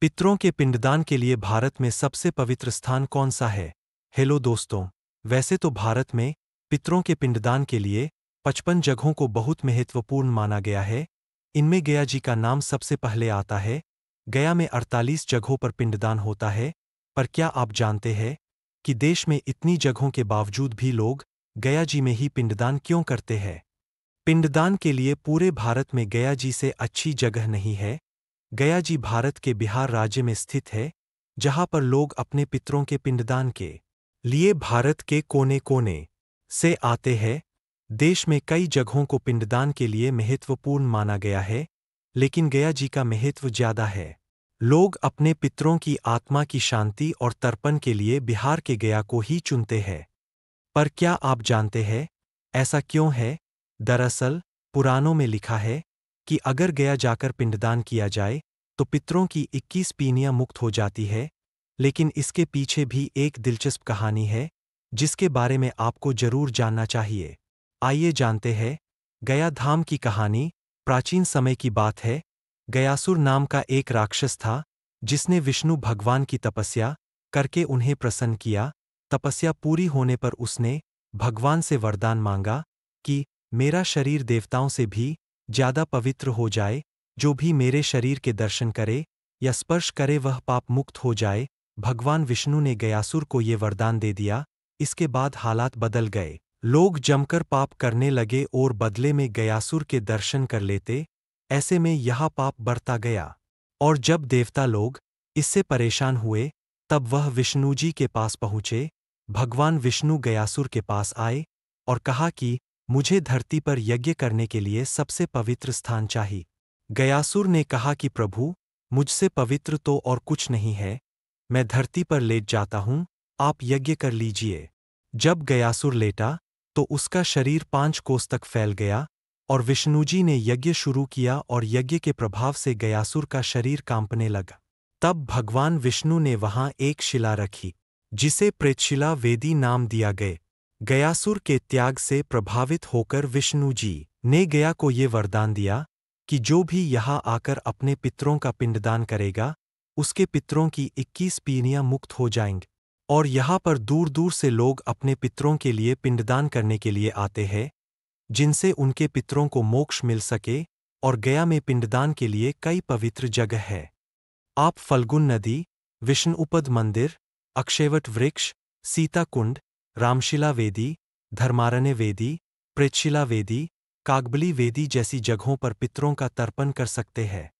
पितरों के पिंडदान के लिए भारत में सबसे पवित्र स्थान कौन सा है हेलो दोस्तों वैसे तो भारत में पितरों के पिंडदान के लिए पचपन जगहों को बहुत महत्वपूर्ण माना गया है इनमें गया जी का नाम सबसे पहले आता है गया में 48 जगहों पर पिंडदान होता है पर क्या आप जानते हैं कि देश में इतनी जगहों के बावजूद भी लोग गया जी में ही पिंडदान क्यों करते हैं पिंडदान के लिए पूरे भारत में गया जी से अच्छी जगह नहीं है गया जी भारत के बिहार राज्य में स्थित है जहां पर लोग अपने पितरों के पिंडदान के लिए भारत के कोने कोने से आते हैं देश में कई जगहों को पिंडदान के लिए महत्वपूर्ण माना गया है लेकिन गया जी का महत्व ज्यादा है लोग अपने पितरों की आत्मा की शांति और तर्पण के लिए बिहार के गया को ही चुनते हैं पर क्या आप जानते हैं ऐसा क्यों है दरअसल पुरानों में लिखा है कि अगर गया जाकर पिंडदान किया जाए तो पितरों की 21 पीनियां मुक्त हो जाती है लेकिन इसके पीछे भी एक दिलचस्प कहानी है जिसके बारे में आपको जरूर जानना चाहिए आइए जानते हैं गया धाम की कहानी प्राचीन समय की बात है गयासुर नाम का एक राक्षस था जिसने विष्णु भगवान की तपस्या करके उन्हें प्रसन्न किया तपस्या पूरी होने पर उसने भगवान से वरदान मांगा कि मेरा शरीर देवताओं से भी ज्यादा पवित्र हो जाए जो भी मेरे शरीर के दर्शन करे या स्पर्श करे वह पाप मुक्त हो जाए भगवान विष्णु ने गयासुर को ये वरदान दे दिया इसके बाद हालात बदल गए लोग जमकर पाप करने लगे और बदले में गयासुर के दर्शन कर लेते ऐसे में यह पाप बढ़ता गया और जब देवता लोग इससे परेशान हुए तब वह विष्णु जी के पास पहुँचे भगवान विष्णु गयासुर के पास आए और कहा कि मुझे धरती पर यज्ञ करने के लिए सबसे पवित्र स्थान चाहिए गयासुर ने कहा कि प्रभु मुझसे पवित्र तो और कुछ नहीं है मैं धरती पर लेट जाता हूं आप यज्ञ कर लीजिए जब गयासुर लेटा तो उसका शरीर पांच कोस तक फैल गया और विष्णुजी ने यज्ञ शुरू किया और यज्ञ के प्रभाव से गयासुर का शरीर कांपने लगा तब भगवान विष्णु ने वहां एक शिला रखी जिसे प्रेतशिला वेदी नाम दिया गए गयासुर के त्याग से प्रभावित होकर विष्णु जी ने गया को ये वरदान दिया कि जो भी यहाँ आकर अपने पितरों का पिंडदान करेगा उसके पितरों की इक्कीस पीनियाँ मुक्त हो जाएंगी और यहाँ पर दूर दूर से लोग अपने पितरों के लिए पिंडदान करने के लिए आते हैं जिनसे उनके पितरों को मोक्ष मिल सके और गया में पिंडदान के लिए कई पवित्र जगह है आप फल्गुन नदी विष्णुपद मंदिर अक्षयवट वृक्ष सीताकुंड रामशिला वेदी धर्मारण्य वेदी प्रेतशिला वेदी कागबली वेदी जैसी जगहों पर पितरों का तर्पण कर सकते हैं